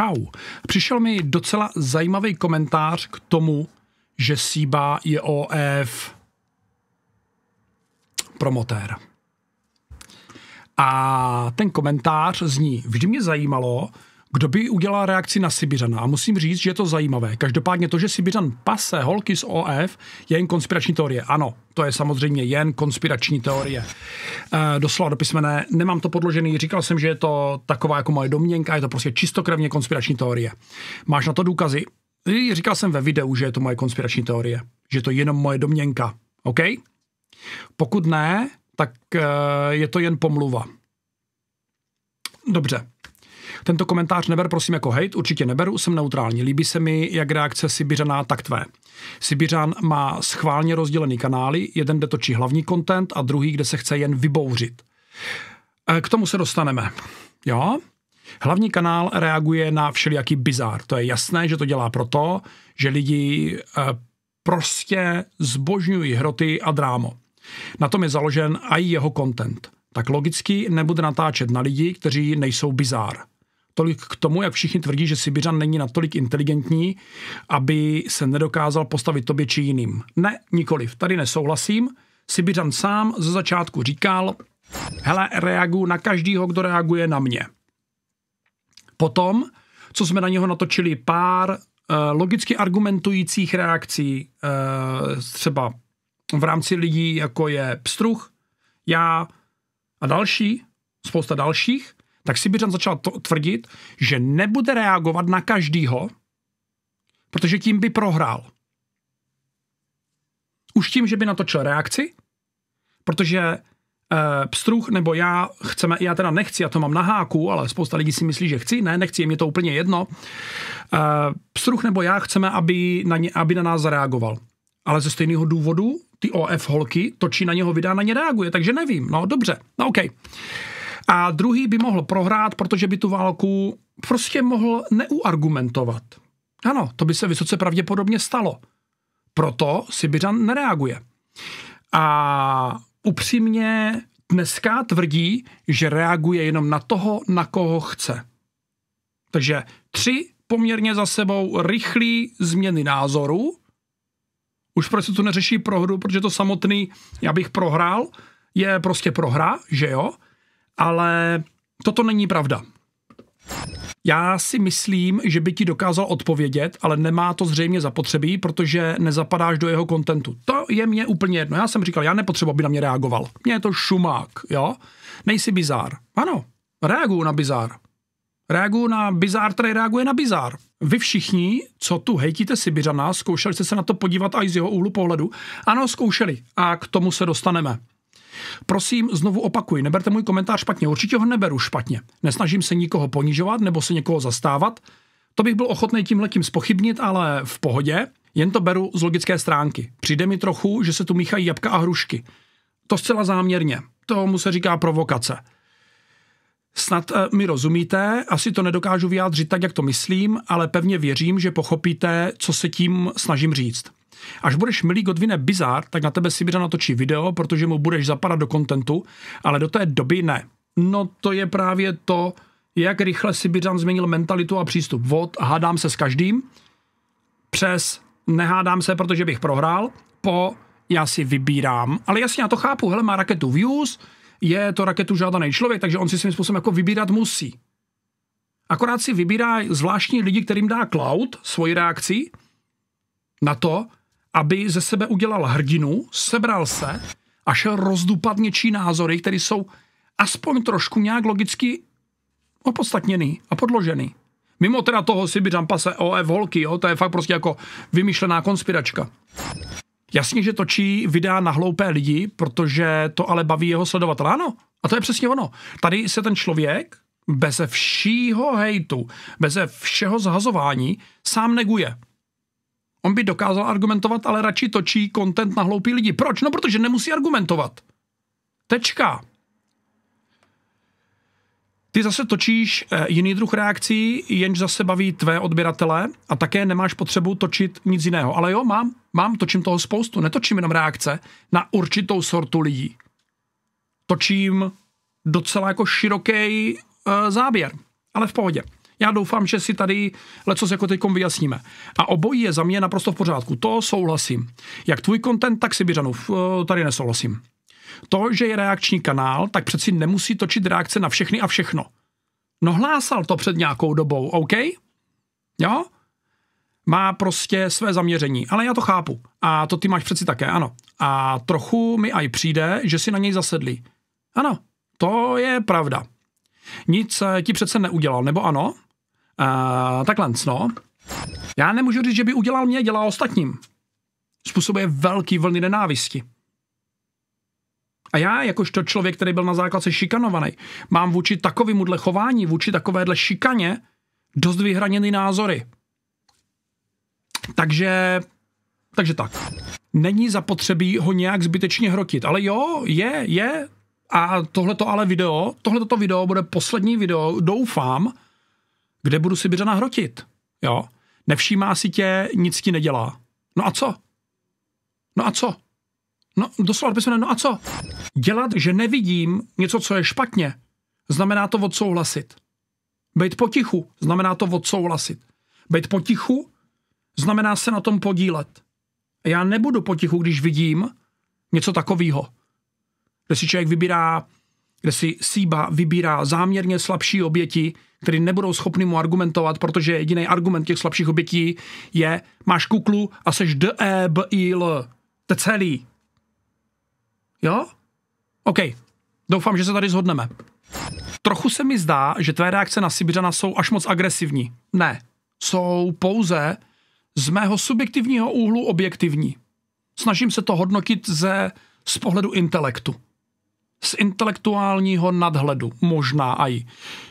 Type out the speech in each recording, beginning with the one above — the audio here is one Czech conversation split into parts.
čau. Přišel mi docela zajímavý komentář k tomu, že Síba je OF promotér. A ten komentář zní, vždy mě zajímalo, kdo by udělal reakci na Sibiřana? A musím říct, že je to zajímavé. Každopádně to, že Sibiřan pase holky z OF, je jen konspirační teorie. Ano, to je samozřejmě jen konspirační teorie. E, doslova do písmene, nemám to podložený, říkal jsem, že je to taková jako moje domněnka, je to prostě čistokrevně konspirační teorie. Máš na to důkazy? Říkal jsem ve videu, že je to moje konspirační teorie, že to je jenom moje domněnka. OK? Pokud ne, tak eh, je to jen pomluva. Dobře. Tento komentář neber prosím jako hejt, určitě neberu, jsem neutrální. Líbí se mi jak reakce Sibiřaná, tak tvé. Sibiřan má schválně rozdělený kanály, jeden, kde točí hlavní content a druhý, kde se chce jen vybouřit. Eh, k tomu se dostaneme. Jo? Hlavní kanál reaguje na všelijaký bizár. To je jasné, že to dělá proto, že lidi eh, prostě zbožňují hroty a drámo. Na tom je založen i jeho content. Tak logicky nebude natáčet na lidi, kteří nejsou bizár tolik k tomu, jak všichni tvrdí, že Sibiřan není natolik inteligentní, aby se nedokázal postavit tobě či jiným. Ne, nikoliv. Tady nesouhlasím. Sibiřan sám ze začátku říkal, hele, reaguju na každýho, kdo reaguje na mě. Potom, co jsme na něho natočili pár eh, logicky argumentujících reakcí, eh, třeba v rámci lidí, jako je Pstruh, já a další, spousta dalších, tak Sibiřan začal to, tvrdit, že nebude reagovat na každýho, protože tím by prohrál. Už tím, že by natočil reakci, protože e, pstruh nebo já chceme, já teda nechci, já to mám na háku, ale spousta lidí si myslí, že chci, ne, nechci, je mi to úplně jedno. E, pstruh nebo já chceme, aby na, ně, aby na nás zareagoval. Ale ze stejného důvodu ty OF holky točí na něho videa, na ně reaguje, takže nevím. No dobře, no okej. Okay. A druhý by mohl prohrát, protože by tu válku prostě mohl neuargumentovat. Ano, to by se vysoce pravděpodobně stalo. Proto Sibiřan nereaguje. A upřímně dneska tvrdí, že reaguje jenom na toho, na koho chce. Takže tři poměrně za sebou rychlé změny názoru. Už prostě tu neřeší prohru, protože to samotný, já bych prohrál, je prostě prohra, že jo? ale toto není pravda. Já si myslím, že by ti dokázal odpovědět, ale nemá to zřejmě zapotřebí, protože nezapadáš do jeho kontentu. To je mně úplně jedno. Já jsem říkal, já nepotřebuji, aby na mě reagoval. Mně je to šumák, jo? Nejsi bizár. Ano, reaguju na bizár. Reaguju na bizár, který reaguje na bizár. Vy všichni, co tu hejtíte Sibirana, zkoušeli jste se na to podívat i z jeho úhlu pohledu? Ano, zkoušeli. A k tomu se dostaneme. Prosím, znovu opakuji, neberte můj komentář špatně, určitě ho neberu špatně. Nesnažím se nikoho ponižovat nebo se někoho zastávat. To bych byl ochotný tím letím spochybnit, ale v pohodě. Jen to beru z logické stránky. Přijde mi trochu, že se tu míchají jabka a hrušky. To zcela záměrně. Tomu se říká provokace. Snad eh, mi rozumíte, asi to nedokážu vyjádřit tak, jak to myslím, ale pevně věřím, že pochopíte, co se tím snažím říct. Až budeš milý Godvine bizár, tak na tebe Sibira natočí video, protože mu budeš zapadat do kontentu, ale do té doby ne. No to je právě to, jak rychle Sibiřan změnil mentalitu a přístup. Vod, hádám se s každým, přes nehádám se, protože bych prohrál, po já si vybírám. Ale jasně, já to chápu, hele, má raketu Views, je to raketu žádaný člověk, takže on si svým způsobem jako vybírat musí. Akorát si vybírá zvláštní lidi, kterým dá cloud svoji reakci na to, aby ze sebe udělal hrdinu, sebral se a šel rozdupat něčí názory, které jsou aspoň trošku nějak logicky opodstatněný a podložený. Mimo teda toho si Sibiřan se OF holky, jo, to je fakt prostě jako vymyšlená konspiračka. Jasně, že točí videa na hloupé lidi, protože to ale baví jeho sledovatel. Ano, a to je přesně ono. Tady se ten člověk beze všího hejtu, beze všeho zhazování sám neguje. On by dokázal argumentovat, ale radši točí content na hloupý lidi. Proč? No, protože nemusí argumentovat. Tečka. Ty zase točíš eh, jiný druh reakcí, jenž zase baví tvé odběratele a také nemáš potřebu točit nic jiného. Ale jo, mám, mám, točím toho spoustu. Netočím jenom reakce na určitou sortu lidí. Točím docela jako široký e, eh, záběr, ale v pohodě. Já doufám, že si tady leco jako teď vyjasníme. A obojí je za mě naprosto v pořádku. To souhlasím. Jak tvůj content, tak si Sibiřanův. Eh, tady nesouhlasím. To, že je reakční kanál, tak přeci nemusí točit reakce na všechny a všechno. No hlásal to před nějakou dobou, OK? Jo? Má prostě své zaměření, ale já to chápu. A to ty máš přeci také, ano. A trochu mi aj přijde, že si na něj zasedli. Ano, to je pravda. Nic eh, ti přece neudělal, nebo ano? Uh, takhle, no. Já nemůžu říct, že by udělal mě, dělá ostatním. Způsobuje velký vlny nenávisti. A já, jakožto člověk, který byl na základce šikanovaný, mám vůči takovémuhle chování, vůči takovéhle šikaně dost vyhraněný názory. Takže, takže tak. Není zapotřebí ho nějak zbytečně hrotit, ale jo, je, je. A tohleto ale video, tohleto video bude poslední video, doufám, kde budu si Sibiřana hrotit, jo. Nevšímá si tě, nic ti nedělá. No a co? No a co? No doslova bychom no a co? Dělat, že nevidím něco, co je špatně, znamená to odsouhlasit. Být potichu znamená to odsouhlasit. Být potichu znamená se na tom podílet. Já nebudu potichu, když vidím něco takového. Když si člověk vybírá kde si Síba vybírá záměrně slabší oběti, které nebudou schopni mu argumentovat, protože jediný argument těch slabších obětí je máš kuklu a seš d e b i l To celý. Jo? OK. Doufám, že se tady zhodneme. Trochu se mi zdá, že tvé reakce na Sibiřana jsou až moc agresivní. Ne. Jsou pouze z mého subjektivního úhlu objektivní. Snažím se to hodnotit ze, z pohledu intelektu z intelektuálního nadhledu, možná aj.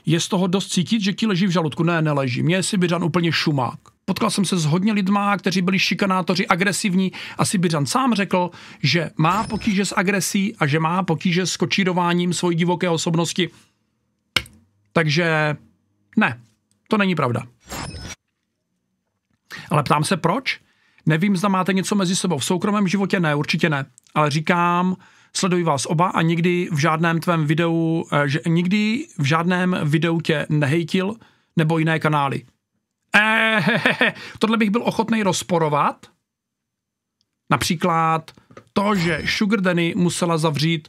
Je z toho dost cítit, že ti leží v žaludku. Ne, neleží. Mě je Sibiřan úplně šumák. Potkal jsem se s hodně lidma, kteří byli šikanátoři, agresivní a Sibiřan sám řekl, že má potíže s agresí a že má potíže s kočírováním svojí divoké osobnosti. Takže ne, to není pravda. Ale ptám se proč? Nevím, zda máte něco mezi sebou. V soukromém životě ne, určitě ne. Ale říkám, sleduji vás oba a nikdy v žádném tvém videu, eh, že nikdy v žádném videu tě nehejtil nebo jiné kanály. Eh, he, he, he. Tohle bych byl ochotný rozporovat. Například to, že Sugar Danny musela zavřít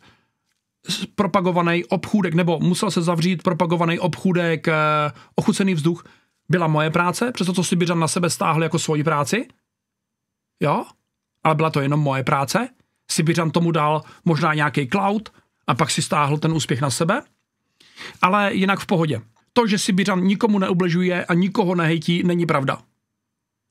propagovaný obchůdek, nebo musel se zavřít propagovaný obchůdek eh, ochucený vzduch, byla moje práce, přesto to Sibiřan na sebe stáhl jako svoji práci. Jo, ale byla to jenom moje práce. Sibiřan tomu dal možná nějaký cloud a pak si stáhl ten úspěch na sebe. Ale jinak v pohodě. To, že Sibiřan nikomu neubližuje a nikoho nehejtí, není pravda.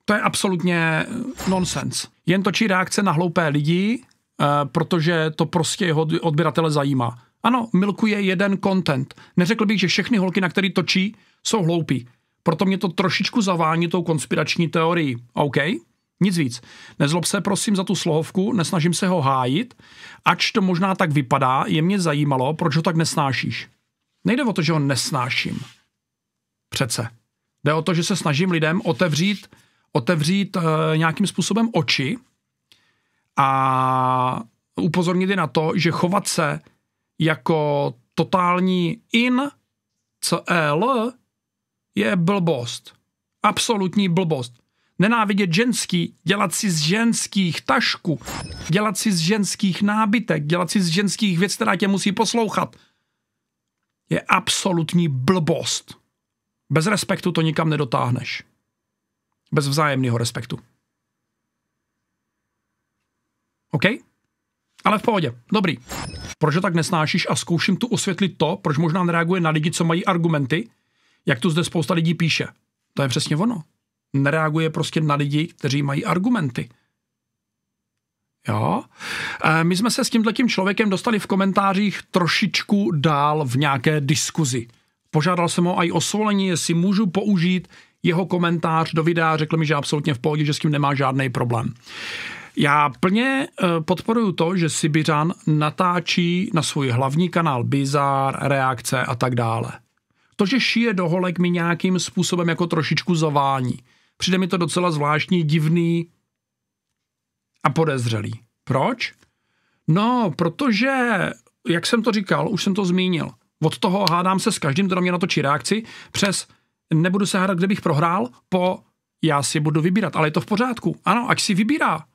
To je absolutně eh, nonsens. Jen točí reakce na hloupé lidi, eh, protože to prostě jeho odběratele zajímá. Ano, milkuje jeden content. Neřekl bych, že všechny holky, na který točí, jsou hloupí. Proto mě to trošičku zavání tou konspirační teorií. OK? Nic víc. Nezlob se prosím za tu slohovku, nesnažím se ho hájit, ač to možná tak vypadá, je mě zajímalo, proč ho tak nesnášíš. Nejde o to, že ho nesnáším. Přece. Jde o to, že se snažím lidem otevřít, otevřít e, nějakým způsobem oči a upozornit je na to, že chovat se jako totální in CL e, je blbost. Absolutní blbost nenávidět ženský, dělat si z ženských tašku, dělat si z ženských nábytek, dělat si z ženských věc, která tě musí poslouchat, je absolutní blbost. Bez respektu to nikam nedotáhneš. Bez vzájemného respektu. OK? Ale v pohodě. Dobrý. Proč tak nesnášíš a zkouším tu osvětlit to, proč možná nereaguje na lidi, co mají argumenty, jak tu zde spousta lidí píše. To je přesně ono nereaguje prostě na lidi, kteří mají argumenty. Jo. E, my jsme se s tímhletím člověkem dostali v komentářích trošičku dál v nějaké diskuzi. Požádal jsem ho i o svolení, jestli můžu použít jeho komentář do videa, řekl mi, že absolutně v pohodě, že s tím nemá žádný problém. Já plně e, podporuju to, že Sibiřan natáčí na svůj hlavní kanál bizar reakce a tak dále. To, že šije doholek mi nějakým způsobem jako trošičku zavání. Přijde mi to docela zvláštní, divný a podezřelý. Proč? No, protože, jak jsem to říkal, už jsem to zmínil, od toho hádám se s každým, kdo mě natočí reakci, přes nebudu se hádat, kde bych prohrál, po já si budu vybírat, ale je to v pořádku. Ano, ať si vybírá.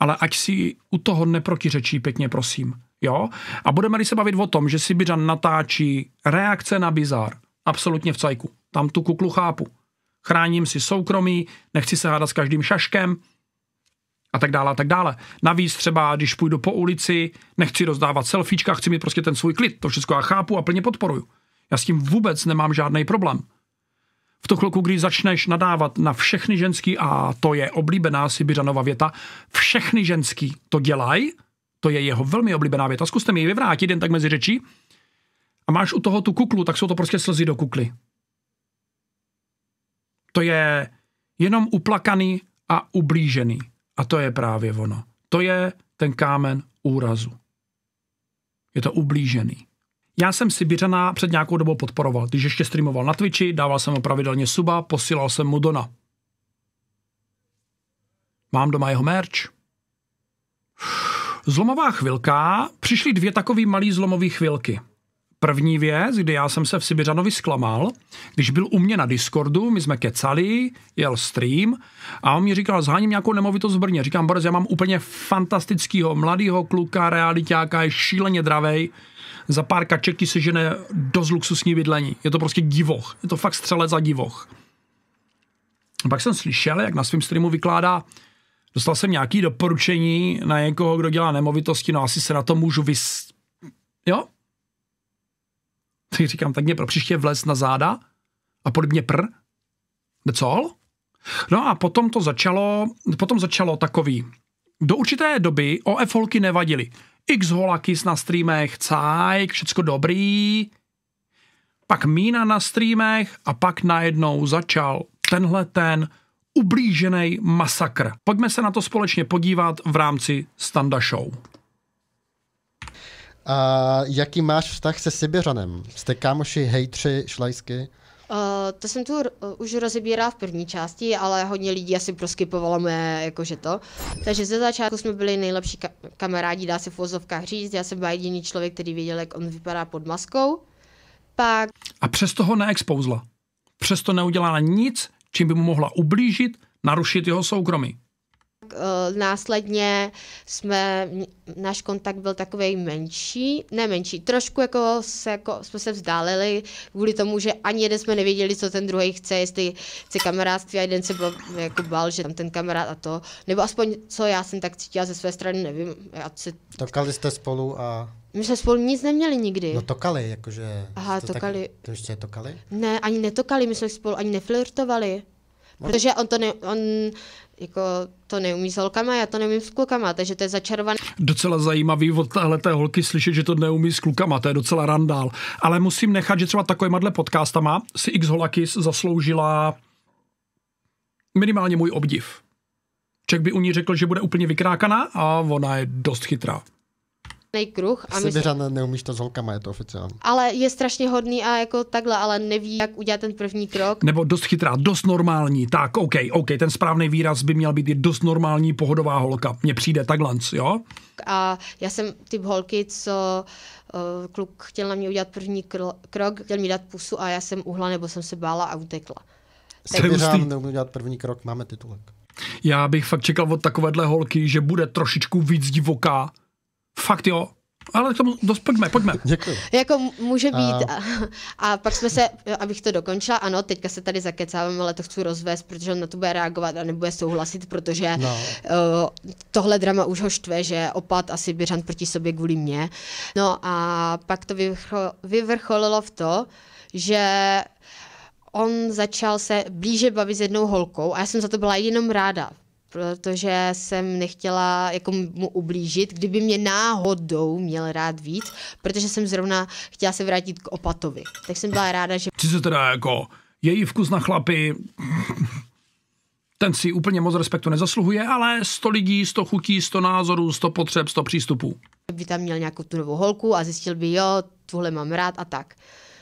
Ale ať si u toho neprotiřečí pěkně, prosím. Jo? A budeme-li se bavit o tom, že si Sibiřan natáčí reakce na bizar, absolutně v cajku. Tam tu kuklu chápu chráním si soukromí, nechci se hádat s každým šaškem a tak dále a tak dále. Navíc třeba, když půjdu po ulici, nechci rozdávat selfiečka, chci mít prostě ten svůj klid. To všechno já chápu a plně podporuju. Já s tím vůbec nemám žádný problém. V tu chvilku, kdy začneš nadávat na všechny ženský, a to je oblíbená Sibiřanova věta, všechny ženský to dělají, to je jeho velmi oblíbená věta, zkuste mi ji vyvrátit jen tak mezi řečí, a máš u toho tu kuklu, tak jsou to prostě slzy do kukly. To je jenom uplakaný a ublížený. A to je právě ono. To je ten kámen úrazu. Je to ublížený. Já jsem Sibiřana před nějakou dobou podporoval, když ještě streamoval na Twitchi, dával jsem mu pravidelně suba, posílal jsem mu dona. Mám doma jeho merch. Zlomová chvilka. Přišly dvě takové malé zlomové chvilky. První věc, kdy já jsem se v Sibiřanovi zklamal, když byl u mě na Discordu, my jsme kecali, jel stream a on mi říkal, zháním nějakou nemovitost v Brně. Říkám, Boris, já mám úplně fantastického mladého kluka, realitáka, je šíleně dravej, za pár kaček ti sežene dost luxusní bydlení. Je to prostě divoch, je to fakt střelec za divoch. A pak jsem slyšel, jak na svém streamu vykládá, dostal jsem nějaké doporučení na někoho, kdo dělá nemovitosti, no asi se na to můžu vys... Jo, tak říkám, tak mě pro příště vlez na záda a podobně pr. That's No a potom to začalo, potom začalo takový. Do určité doby OF holky nevadily. X holakis na streamech, cajk, všecko dobrý. Pak Mína na streamech a pak najednou začal tenhle ten ublížený masakr. Pojďme se na to společně podívat v rámci Standa Show. A jaký máš vztah se Sibiřanem? Jste kámoši, hejtři, šlajsky? Uh, to jsem tu uh, už rozebírala v první části, ale hodně lidí asi proskypovalo mé jakože to. Takže ze začátku jsme byli nejlepší ka- kamarádi, dá se v vozovkách říct. Já jsem byla jediný člověk, který věděl, jak on vypadá pod maskou. Pak... A přesto ho neexpouzla. Přesto neudělala nic, čím by mu mohla ublížit, narušit jeho soukromí uh, následně jsme, náš kontakt byl takový menší, ne menší, trošku jako, se, jako jsme se vzdálili kvůli tomu, že ani jeden jsme nevěděli, co ten druhý chce, jestli chce kamarádství a jeden se byl, jako bal, že tam ten kamarád a to, nebo aspoň co já jsem tak cítila ze své strany, nevím. Já se Tokali jste spolu a... My jsme spolu nic neměli nikdy. No tokali, jakože... Aha, to tokali. Tak, to ještě tokali? Ne, ani netokali, my jsme spolu ani neflirtovali. Protože on to ne, on jako to neumí s holkama, já to neumím s klukama, takže to je začarované. Docela zajímavý od téhle té holky slyšet, že to neumí s klukama, to je docela randál. Ale musím nechat, že třeba takovýmadle podcastama si X Holakis zasloužila minimálně můj obdiv. Ček by u ní řekl, že bude úplně vykrákaná a ona je dost chytrá kruh. A Sibiřan, myslím, neumíš to s holkama, je to oficiální. Ale je strašně hodný a jako takhle, ale neví, jak udělat ten první krok. Nebo dost chytrá, dost normální, tak OK, OK, ten správný výraz by měl být i dost normální, pohodová holka. Mně přijde takhle, jo? A já jsem typ holky, co eh, kluk chtěl na mě udělat první krok, chtěl mi dát pusu a já jsem uhla nebo jsem se bála a utekla. Sebeřám, neumí udělat první krok, máme titulek. Já bych fakt čekal od takovéhle holky, že bude trošičku víc divoká, Fakt jo. Ale k tomu dost pojďme, pojďme. Děkuji. Jako může být. A... a pak jsme se, abych to dokončila, ano, teďka se tady zakecávám, ale to chci rozvést, protože on na to bude reagovat a nebude souhlasit, protože no. uh, tohle drama už ho štve, že opad asi běžan proti sobě kvůli mě. No a pak to vyvrcho, vyvrcholilo v to, že on začal se blíže bavit s jednou holkou a já jsem za to byla jenom ráda protože jsem nechtěla jako mu ublížit, kdyby mě náhodou měl rád víc, protože jsem zrovna chtěla se vrátit k Opatovi. Tak jsem byla ráda, že... Ty se teda jako, její vkus na chlapy, ten si úplně moc respektu nezasluhuje, ale 100 lidí, 100 chutí, 100 názorů, 100 potřeb, 100 přístupů. By tam měl nějakou tu novou holku a zjistil by, jo, tuhle mám rád a tak.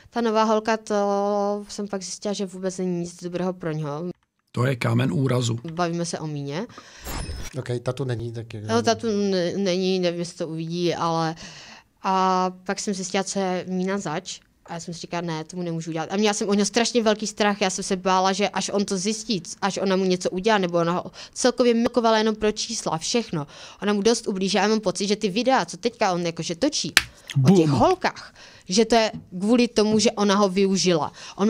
Ta nová holka, to jsem pak zjistila, že vůbec není nic dobrého pro něho. To je kámen úrazu. Bavíme se o míně. Ok, tatu není taky. No, tatu ne- není, nevím, jestli to uvidí, ale... A pak jsem zjistila, co je mína zač. A já jsem si říkala, ne, tomu nemůžu udělat. A měla jsem o něj strašně velký strach, já jsem se bála, že až on to zjistí, až ona mu něco udělá, nebo ona ho celkově milkovala jenom pro čísla, všechno. Ona mu dost ublíží, já mám pocit, že ty videa, co teďka on jakože točí, Bum. o těch holkách, že to je kvůli tomu, že ona ho využila. On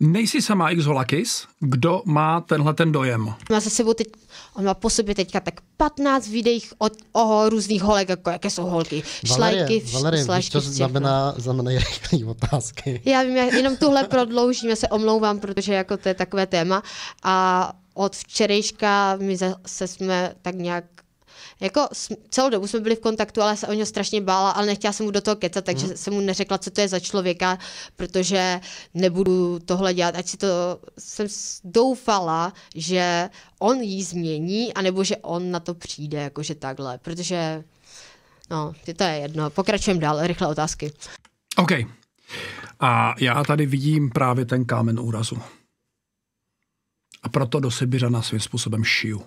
Nejsi sama ex kdo má tenhle ten dojem? Má za sebou teď, on má po sobě teďka tak 15 videí od, o různých holek, jako jaké jsou holky. Valerie, šlajky, Valerie, šlašky, co znamená, znamená rychlé otázky. Já vím, já jenom tuhle prodloužím, já se omlouvám, protože jako to je takové téma a od včerejška my se jsme tak nějak jako celou dobu jsme byli v kontaktu, ale se o něho strašně bála, ale nechtěla jsem mu do toho kecat, takže hmm. jsem mu neřekla, co to je za člověka, protože nebudu tohle dělat, ať si to, jsem doufala, že on jí změní, anebo že on na to přijde, jakože takhle, protože, no, to je jedno, pokračujeme dál, rychle otázky. OK. A já tady vidím právě ten kámen úrazu. A proto do Sibiřana svým způsobem šiju.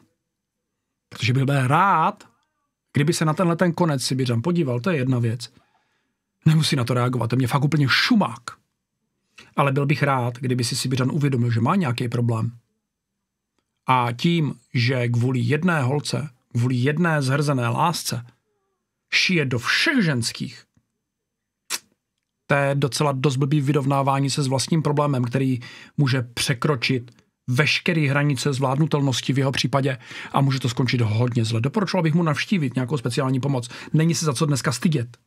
Protože byl byl rád, kdyby se na tenhle ten konec si Sibiřan podíval, to je jedna věc. Nemusí na to reagovat, to mě fakt úplně šumák. Ale byl bych rád, kdyby si Sibiřan uvědomil, že má nějaký problém. A tím, že kvůli jedné holce, kvůli jedné zhrzené lásce, šije do všech ženských, to je docela dost blbý vyrovnávání se s vlastním problémem, který může překročit veškeré hranice zvládnutelnosti v jeho případě a může to skončit hodně zle. Doporučoval bych mu navštívit nějakou speciální pomoc. Není se za co dneska stydět.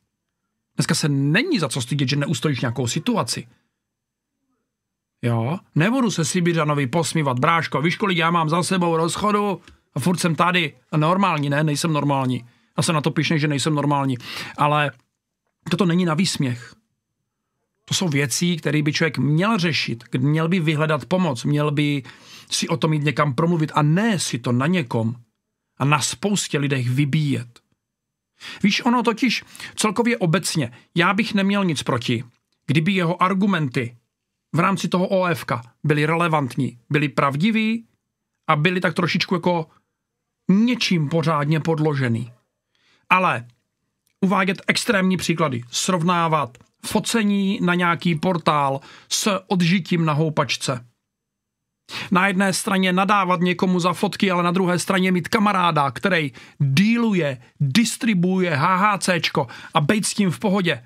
Dneska se není za co stydět, že neustojíš nějakou situaci. Jo, nebudu se Sibiřanovi posmívat, bráško, víš kolik já mám za sebou rozchodu a furt jsem tady. A normální, ne, nejsem normální. A se na to píšne, že nejsem normální. Ale toto není na výsměch. To jsou věci, které by člověk měl řešit, měl by vyhledat pomoc, měl by si o tom jít někam promluvit a ne si to na někom a na spoustě lidech vybíjet. Víš, ono totiž celkově obecně, já bych neměl nic proti, kdyby jeho argumenty v rámci toho OFK byly relevantní, byly pravdiví a byly tak trošičku jako něčím pořádně podložený. Ale uvádět extrémní příklady, srovnávat focení na nějaký portál s odžitím na houpačce. Na jedné straně nadávat někomu za fotky, ale na druhé straně mít kamaráda, který díluje, distribuje HHCčko a být s tím v pohodě.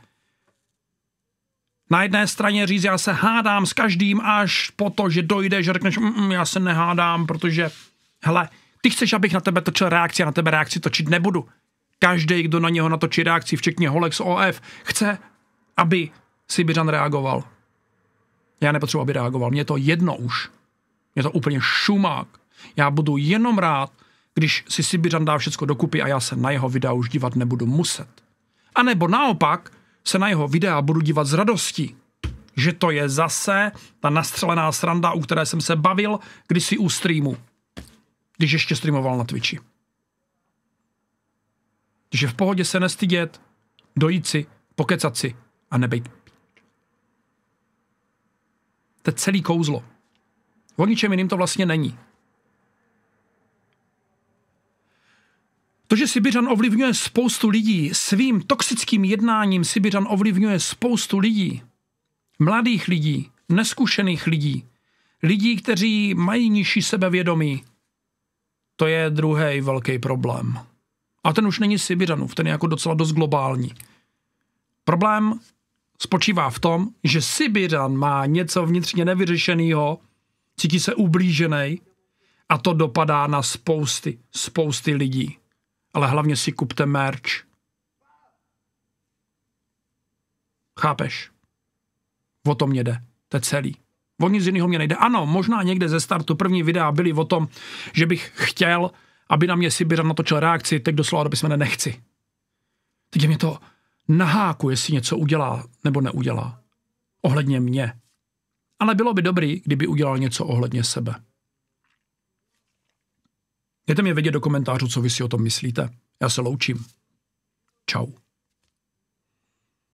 Na jedné straně říct, já se hádám s každým až po to, že dojde, že řekneš, mm, mm já se nehádám, protože, hele, ty chceš, abych na tebe točil reakci, a na tebe reakci točit nebudu. Každý, kdo na něho natočí reakci, včetně Holex OF, chce, aby Sibiřan reagoval. Já nepotřebuji, aby reagoval. Mně to jedno už. je to úplně šumák. Já budu jenom rád, když si Sibiřan dá všechno dokupy a já se na jeho videa už dívat nebudu muset. A nebo naopak se na jeho videa budu dívat s radostí, že to je zase ta nastřelená sranda, u které jsem se bavil kdysi u streamu, když ještě streamoval na Twitchi. Takže v pohodě se nestydět, dojít si, pokecat si, a nebejt. To je celý kouzlo. O ničem jiným to vlastně není. To, že Sibiřan ovlivňuje spoustu lidí, svým toxickým jednáním Sibiřan ovlivňuje spoustu lidí, mladých lidí, neskušených lidí, lidí, kteří mají nižší sebevědomí, to je druhý velký problém. A ten už není Sibiřanův, ten je jako docela dost globální. Problém spočívá v tom, že Sibiřan má něco vnitřně nevyřešeného, cítí se ublížený a to dopadá na spousty, spousty lidí. Ale hlavně si kupte merch. Chápeš? O tom mě jde. To je celý. O nic jiného mě nejde. Ano, možná někde ze startu první videa byly o tom, že bych chtěl, aby na mě Sibiřan natočil reakci, teď doslova aby písmene nechci. Teď je mě to, na háku, jestli něco udělá nebo neudělá. Ohledně mě. Ale bylo by dobrý, kdyby udělal něco ohledně sebe. Dejte mě vědět do komentářů, co vy si o tom myslíte. Já se loučím. Ciao.